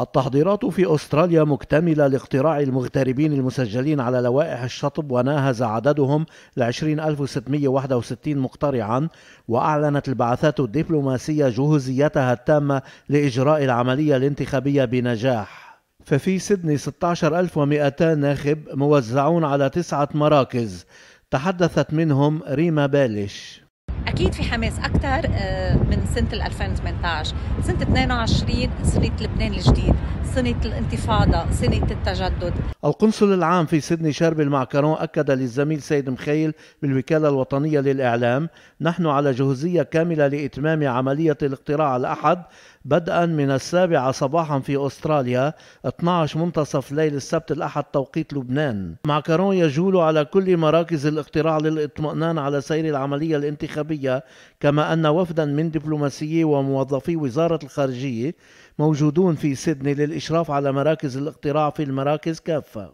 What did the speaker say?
التحضيرات في أستراليا مكتملة لاقتراع المغتربين المسجلين على لوائح الشطب وناهز عددهم ل 20661 مقترعا وأعلنت البعثات الدبلوماسية جهوزيتها التامة لإجراء العملية الانتخابية بنجاح ففي سيدني 16200 ناخب موزعون على تسعة مراكز تحدثت منهم ريما بالش اكيد في حماس اكثر آه، من سنه 2018 سنه 22 سنه لبنان الجديد سنه الانتفاضه سنه التجدد القنصل العام في سيدني شربل المعكرون اكد للزميل سيد مخيل بالوكاله الوطنيه للاعلام نحن على جهوزيه كامله لاتمام عمليه الاقتراع الاحد بدءا من السابعة صباحا في أستراليا 12 منتصف ليل السبت الأحد توقيت لبنان معكرون يجول على كل مراكز الاقتراع للاطمئنان على سير العملية الانتخابية كما أن وفدا من دبلوماسيي وموظفي وزارة الخارجية موجودون في سيدني للإشراف على مراكز الاقتراع في المراكز كافة